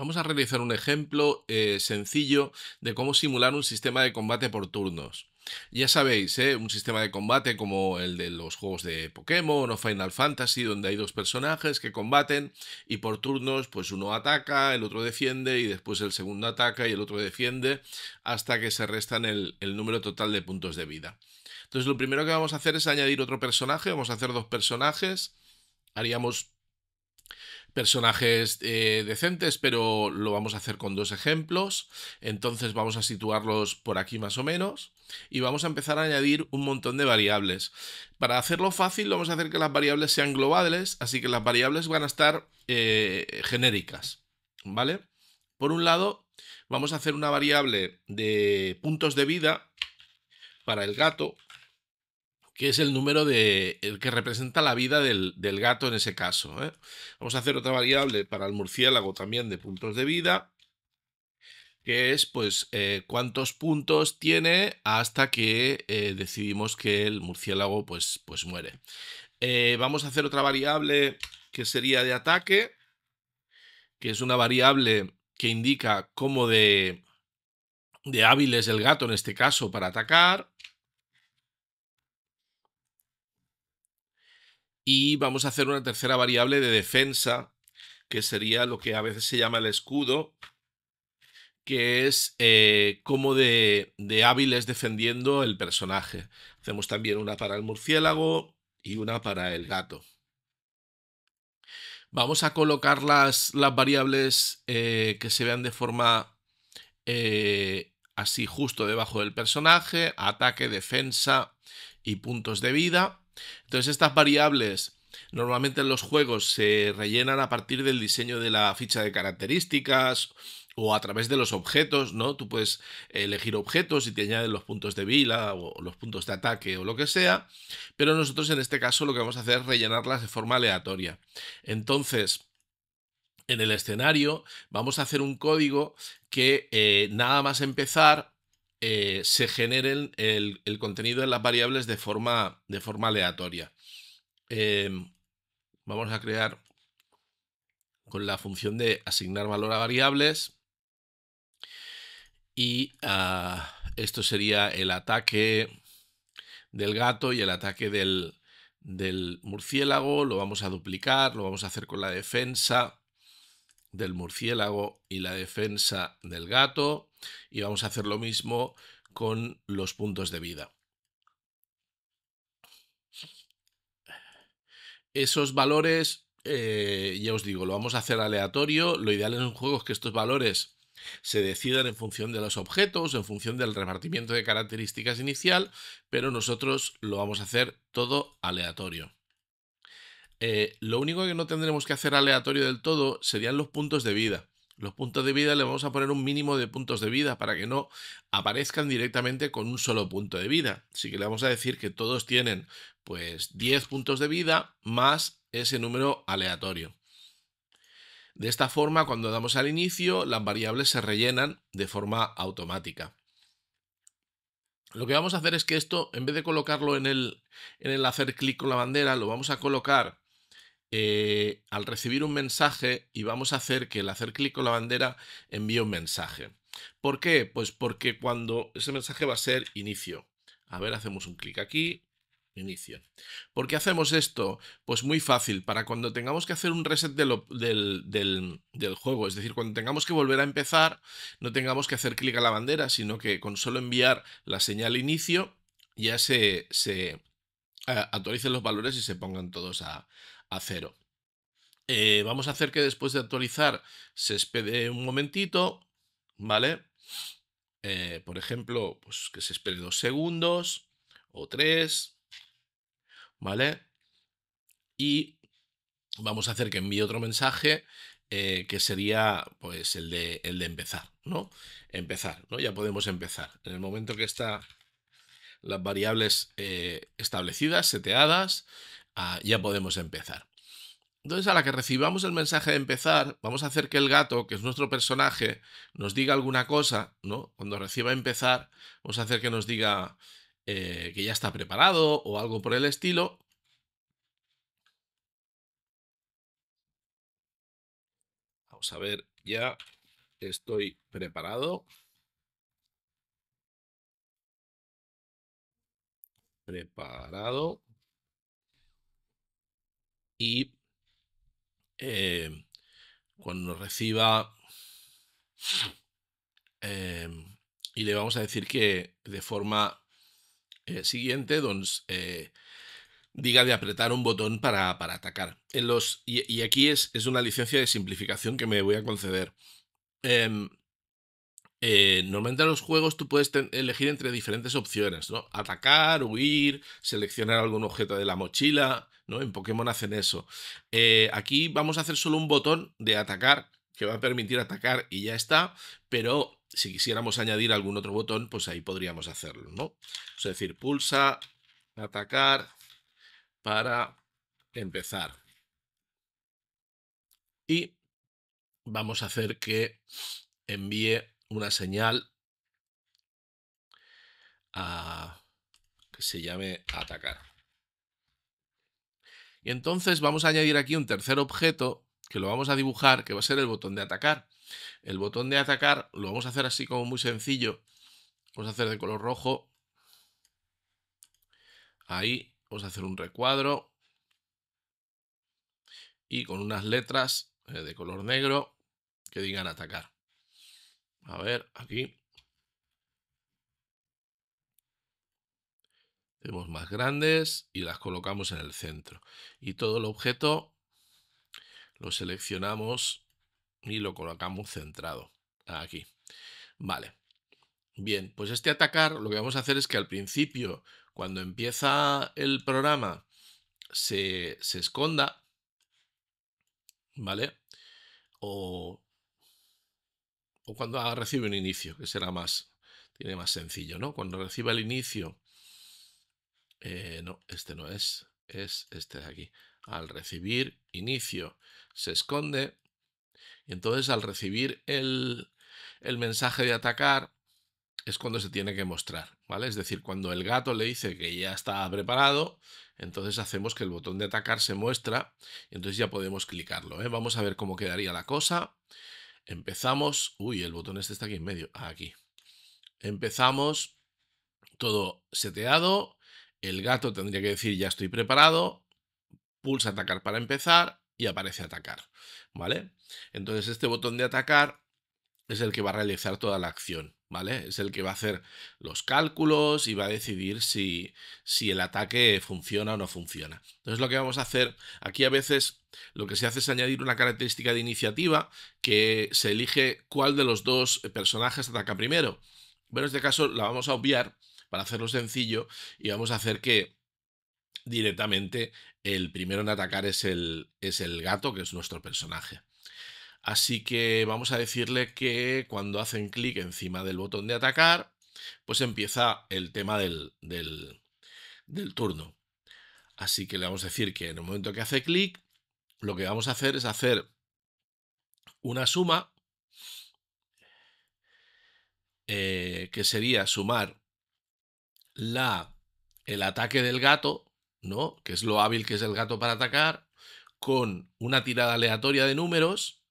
Vamos a realizar un ejemplo eh, sencillo de cómo simular un sistema de combate por turnos. Ya sabéis, ¿eh? un sistema de combate como el de los juegos de Pokémon o Final Fantasy, donde hay dos personajes que combaten y por turnos, pues uno ataca, el otro defiende y después el segundo ataca y el otro defiende hasta que se restan el, el número total de puntos de vida. Entonces lo primero que vamos a hacer es añadir otro personaje, vamos a hacer dos personajes, haríamos personajes eh, decentes, pero lo vamos a hacer con dos ejemplos. Entonces vamos a situarlos por aquí más o menos y vamos a empezar a añadir un montón de variables. Para hacerlo fácil vamos a hacer que las variables sean globales, así que las variables van a estar eh, genéricas, ¿vale? Por un lado, vamos a hacer una variable de puntos de vida para el gato, que es el número de, el que representa la vida del, gato en ese caso. ¿eh? Vamos a hacer otra variable para el murciélago también de puntos de vida, que es pues eh, cuántos puntos tiene hasta que eh, decidimos que el murciélago pues, pues muere. vamos a hacer otra variable que sería de ataque, que es una variable que indica cómo de, de hábil es el gato en este caso para atacar. Y vamos a hacer una tercera variable de defensa, que sería lo que a veces se llama el escudo, que es eh, como de, hábiles defendiendo el personaje. Hacemos también una para el murciélago y una para el gato. Vamos a colocar las, las variables eh, que se vean de forma eh, así justo debajo del personaje, ataque, defensa y puntos de vida. Entonces estas variables normalmente en los juegos se rellenan a partir del diseño de la ficha de características o a través de los objetos, ¿no? Tú puedes elegir objetos y te añaden los puntos de vila o los puntos de ataque o lo que sea, pero nosotros en este caso lo que vamos a hacer es rellenarlas de forma aleatoria. Entonces, en el escenario vamos a hacer un código que eh, nada más empezar eh, se generen el, contenido de las variables de forma, de forma aleatoria. Em, vamos a crear con la función de asignar valor a variables. Y ah, esto sería el ataque del gato y el ataque del, del murciélago. Lo vamos a duplicar, lo vamos a hacer con la defensa del murciélago y la defensa del gato. Y vamos a hacer lo mismo con los puntos de vida. Esos valores, eh, ya os digo, lo vamos a hacer aleatorio. Lo ideal en un juego es que estos valores se decidan en función de los objetos, en función del repartimiento de características inicial, pero nosotros lo vamos a hacer todo aleatorio. Eh, lo único que no tendremos que hacer aleatorio del todo serían los puntos de vida. Los puntos de vida le vamos a poner un mínimo de puntos de vida para que no aparezcan directamente con un solo punto de vida. Así que le vamos a decir que todos tienen pues 10 puntos de vida más ese número aleatorio. De esta forma, cuando damos al inicio, las variables se rellenan de forma automática. Lo que vamos a hacer es que esto, en vez de colocarlo en el, en el hacer clic con la bandera, lo vamos a colocar eh, al recibir un mensaje y vamos a hacer que el hacer clic con la bandera envíe un mensaje. ¿Por qué? Pues porque cuando ese mensaje va a ser inicio. A ver, hacemos un clic aquí, inicio. ¿Por qué hacemos esto? Pues muy fácil, para cuando tengamos que hacer un reset del, del, juego, es decir, cuando tengamos que volver a empezar, no tengamos que hacer clic a la bandera, sino que con solo enviar la señal inicio ya se, se eh, actualicen los valores y se pongan todos a, a cero. Eh, vamos a hacer que después de actualizar se espere un momentito, ¿vale? Eh, por ejemplo, pues que se espere dos segundos o tres, ¿vale? Y vamos a hacer que envíe otro mensaje eh, que sería pues el de, el de empezar, ¿no? Empezar, ¿no? Ya podemos empezar. En el momento que están las variables establecidas, seteadas, ah, ya podemos empezar. Entonces, a la que recibamos el mensaje de empezar, vamos a hacer que el gato, que es nuestro personaje, nos diga alguna cosa, ¿no? Cuando reciba empezar, vamos a hacer que nos diga eh, que ya está preparado o algo por el estilo. Vamos a ver, ya estoy preparado. Preparado. Y Em, cuando nos reciba em, y le vamos a decir que de forma eh, siguiente eh, diga de apretar un botón para, atacar. En los, y, aquí es, una licencia de simplificación que me voy a conceder. Em, eh, normalmente en los juegos tú puedes elegir entre diferentes opciones, ¿no? Atacar, huir, seleccionar algún objeto de la mochila, en Pokémon hacen eso. Eh, aquí vamos a hacer solo un botón de atacar, que va a permitir atacar y ya está, pero si quisiéramos añadir algún otro botón, pues ahí podríamos hacerlo, ¿no? Es decir, pulsa, atacar, para empezar. Y vamos a hacer que envíe una señal a que se llame atacar. Y entonces vamos a añadir aquí un tercer objeto que lo vamos a dibujar, que va a ser el botón de atacar. El botón de atacar lo vamos a hacer así como muy sencillo. Vamos a hacer de color rojo. Ahí vamos a hacer un recuadro. Y con unas letras eh, de color negro que digan atacar. A ver, aquí. Hacemos más grandes y las colocamos en el centro. Y todo el objeto lo seleccionamos y lo colocamos centrado. Aquí. Vale. Bien, pues este atacar lo que vamos a hacer es que al principio, cuando empieza el programa, se, esconda. ¿Vale? O, o cuando recibe un inicio, que será más, tiene más sencillo, ¿no? Cuando reciba el inicio eh, no, este no es, es este de aquí. Al recibir inicio se esconde. Y entonces al recibir el, el mensaje de atacar es cuando se tiene que mostrar, ¿vale? Es decir, cuando el gato le dice que ya está preparado, entonces hacemos que el botón de atacar se muestra y entonces ya podemos clicarlo. ¿eh? Vamos a ver cómo quedaría la cosa. Empezamos. Uy, el botón este está aquí en medio. aquí. Empezamos todo seteado. El gato tendría que decir ya estoy preparado, pulsa atacar para empezar y aparece atacar, ¿vale? Entonces este botón de atacar es el que va a realizar toda la acción, ¿vale? Es el que va a hacer los cálculos y va a decidir si, si el ataque funciona o no funciona. Entonces lo que vamos a hacer, aquí a veces lo que se hace es añadir una característica de iniciativa que se elige cuál de los dos personajes ataca primero. Bueno, en este caso la vamos a obviar para hacerlo sencillo y vamos a hacer que directamente el primero en atacar es el, es el gato, que es nuestro personaje. Así que vamos a decirle que cuando hacen clic encima del botón de atacar, pues empieza el tema del, turno. Así que le vamos a decir que en el momento que hace clic, lo que vamos a hacer es hacer una suma, eh, que sería sumar la, el ataque del gato, ¿no? Que es lo hábil que es el gato para atacar, con una tirada aleatoria de números.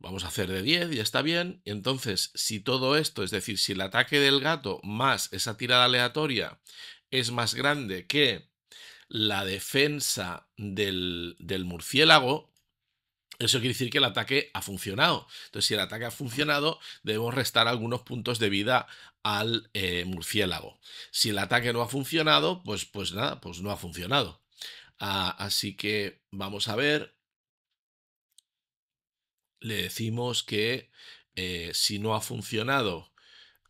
Vamos a hacer de 10, ya está bien. entonces, si todo esto, es decir, si el ataque del gato más esa tirada aleatoria es más grande que la defensa del murciélago, eso quiere decir que el ataque ha funcionado. Entonces, si el ataque ha funcionado, debemos restar algunos puntos de vida al eh, murciélago. Si el ataque no ha funcionado, pues, pues nada, pues no ha funcionado. Ah, así que vamos a ver. Le decimos que eh, si no ha funcionado,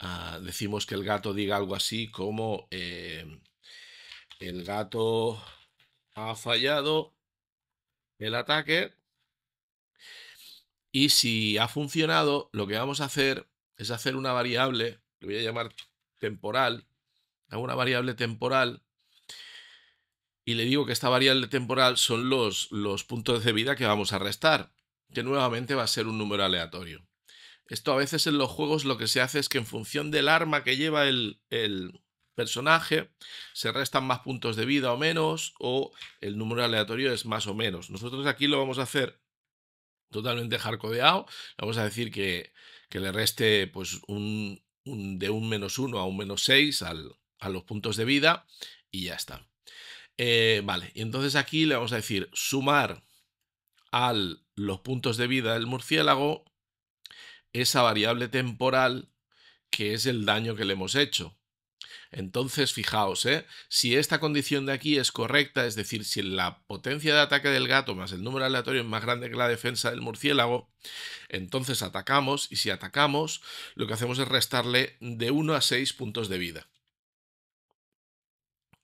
ah, decimos que el gato diga algo así como eh, el gato ha fallado el ataque y si ha funcionado, lo que vamos a hacer es hacer una variable, que voy a llamar temporal, hago una variable temporal y le digo que esta variable temporal son los, los puntos de vida que vamos a restar, que nuevamente va a ser un número aleatorio. Esto a veces en los juegos lo que se hace es que en función del arma que lleva el, el personaje se restan más puntos de vida o menos o el número aleatorio es más o menos. Nosotros aquí lo vamos a hacer totalmente jarcodeado, vamos a decir que, le reste pues un, de un menos 1 a un menos 6 a los puntos de vida y ya está. Eh, vale, y entonces aquí le vamos a decir sumar a los puntos de vida del murciélago esa variable temporal que es el daño que le hemos hecho. Entonces, fijaos, ¿eh? si esta condición de aquí es correcta, es decir, si la potencia de ataque del gato más el número aleatorio es más grande que la defensa del murciélago, entonces atacamos y si atacamos, lo que hacemos es restarle de 1 a 6 puntos de vida.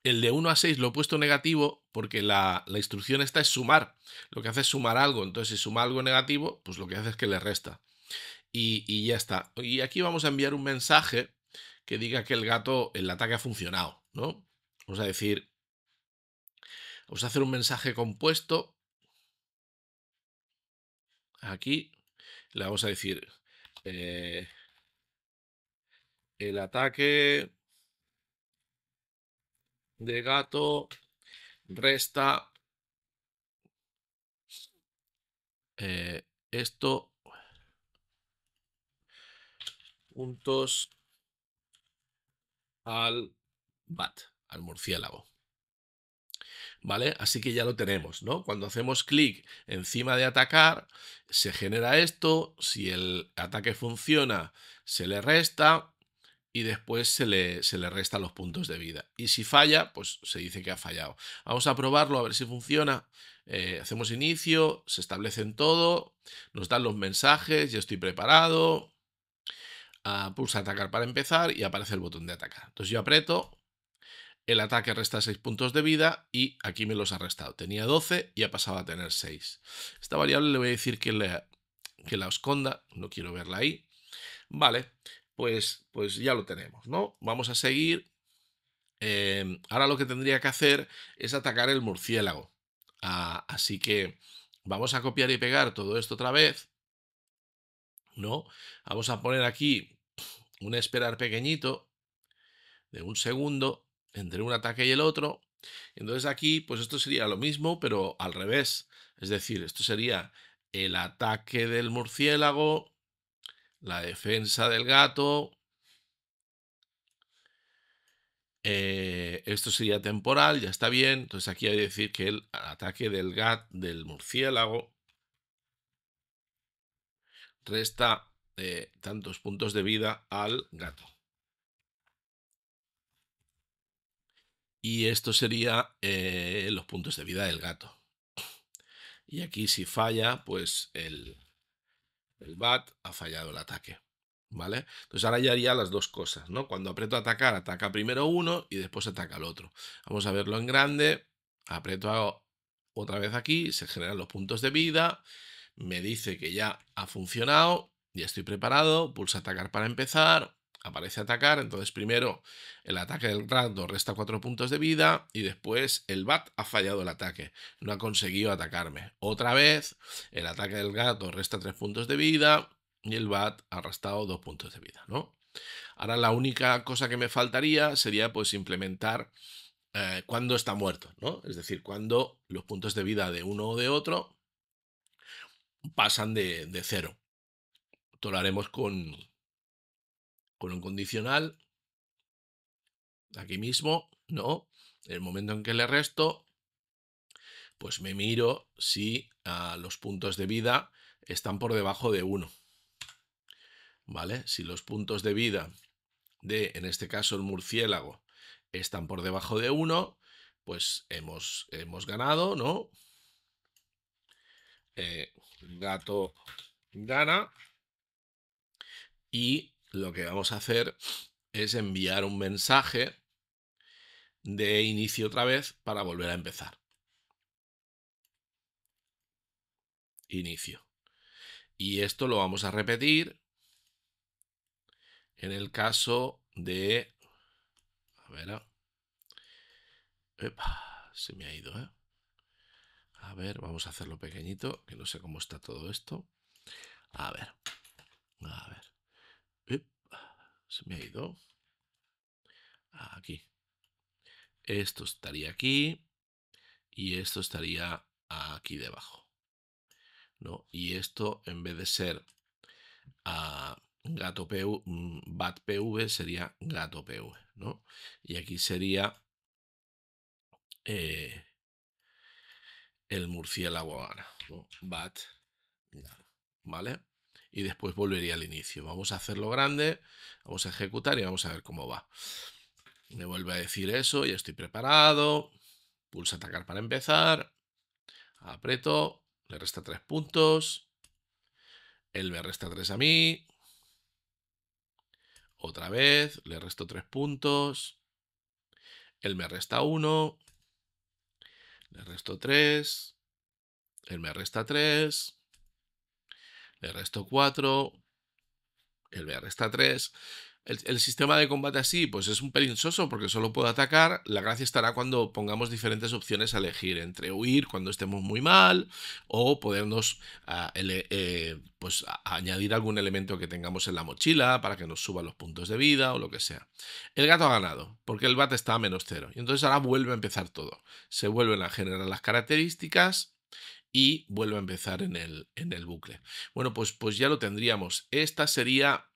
El de 1 a 6 lo he puesto negativo porque la, instrucción esta es sumar. Lo que hace es sumar algo. Entonces, si suma algo negativo, pues lo que hace es que le resta. Y, y ya está. Y aquí vamos a enviar un mensaje que diga que el gato, el ataque ha funcionado, ¿no? Vamos a decir, vamos a hacer un mensaje compuesto. Aquí le vamos a decir, eh, el ataque de gato resta eh, esto puntos al bat, al murciélago. ¿Vale? Así que ya lo tenemos, ¿no? Cuando hacemos clic encima de atacar, se genera esto, si el ataque funciona, se le resta y después se le, se los puntos de vida. Y si falla, pues se dice que ha fallado. Vamos a probarlo a ver si funciona. Eh, hacemos inicio, se establecen todo, nos dan los mensajes, yo estoy preparado, pulsa atacar para empezar y aparece el botón de atacar. Entonces yo aprieto, el ataque resta 6 puntos de vida y aquí me los ha restado. Tenía 12 y ha pasado a tener 6. Esta variable le voy a decir que, que la esconda, no quiero verla ahí. Vale, pues, pues ya lo tenemos, ¿no? Vamos a seguir. Em, ahora lo que tendría que hacer es atacar el murciélago. Ah, así que vamos a copiar y pegar todo esto otra vez ¿no? Vamos a poner aquí un esperar pequeñito de un segundo entre un ataque y el otro. Entonces aquí, pues esto sería lo mismo, pero al revés. Es decir, esto sería el ataque del murciélago, la defensa del gato. Eh, esto sería temporal, ya está bien. Entonces aquí hay que decir que el ataque del gato, del murciélago, resta eh, tantos puntos de vida al gato. Y esto sería eh, los puntos de vida del gato. Y aquí si falla, pues el, el bat ha fallado el ataque. ¿Vale? Entonces ahora ya haría las dos cosas, ¿no? Cuando aprieto atacar, ataca primero uno y después ataca el otro. Vamos a verlo en grande. Aprieto otra vez aquí, se generan los puntos de vida me dice que ya ha funcionado, ya estoy preparado, pulsa atacar para empezar, aparece atacar, entonces primero el ataque del gato resta 4 puntos de vida y después el Bat ha fallado el ataque, no ha conseguido atacarme. Otra vez el ataque del gato resta 3 puntos de vida y el Bat ha arrastrado 2 puntos de vida, ¿no? Ahora la única cosa que me faltaría sería pues implementar eh, cuando está muerto, ¿no? Es decir, cuando los puntos de vida de uno o de otro pasan de, cero. Esto lo haremos con, con un condicional. Aquí mismo, ¿no? En el momento en que le resto, pues me miro si ah, los puntos de vida están por debajo de 1. ¿Vale? Si los puntos de vida de, en este caso, el murciélago, están por debajo de 1, pues hemos, hemos ganado, ¿no? Eh, gato gana. Y lo que vamos a hacer es enviar un mensaje de inicio otra vez para volver a empezar. Inicio. Y esto lo vamos a repetir en el caso de... A ver... Ah. se me ha ido, ¿eh? A ver, vamos a hacerlo pequeñito, que no sé cómo está todo esto. A ver, a ver. se me ha ido. Aquí. Esto estaría aquí y esto estaría aquí debajo. ¿no? Y esto, en vez de ser a ah, gato mm, bat PV, sería gato PV. ¿no? Y aquí sería eh, el murciélago ahora. Bat. ¿Vale? Y después volvería al inicio. Vamos a hacerlo grande, vamos a ejecutar y vamos a ver cómo va. Me vuelve a decir eso, y estoy preparado. Pulsa atacar para empezar. Apreto, le resta tres puntos. Él me resta tres a mí. Otra vez, le resto tres puntos. Él me resta uno. Le resto 3. Él me resta 3. Le resto 4. Él me resta 3. El, sistema de combate así, pues es un pelín porque solo puedo atacar. La gracia estará cuando pongamos diferentes opciones a elegir entre huir cuando estemos muy mal o podernos ah, eh, pues, añadir algún elemento que tengamos en la mochila para que nos suba los puntos de vida o lo que sea. El gato ha ganado porque el bate está a menos cero. Y entonces ahora vuelve a empezar todo. Se vuelven a generar las características y vuelve a empezar en el, en el bucle. Bueno, pues, pues ya lo tendríamos. Esta sería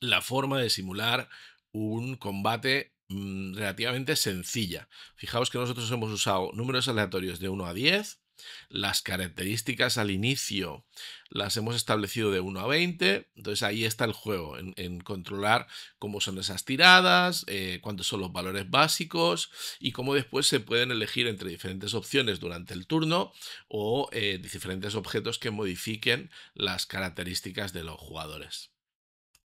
la forma de simular un combate mm, relativamente sencilla. Fijaos que nosotros hemos usado números aleatorios de 1 a 10, las características al inicio las hemos establecido de 1 a 20, entonces ahí está el juego, en, controlar cómo son esas tiradas, eh, cuántos son los valores básicos y cómo después se pueden elegir entre diferentes opciones durante el turno o eh, diferentes objetos que modifiquen las características de los jugadores.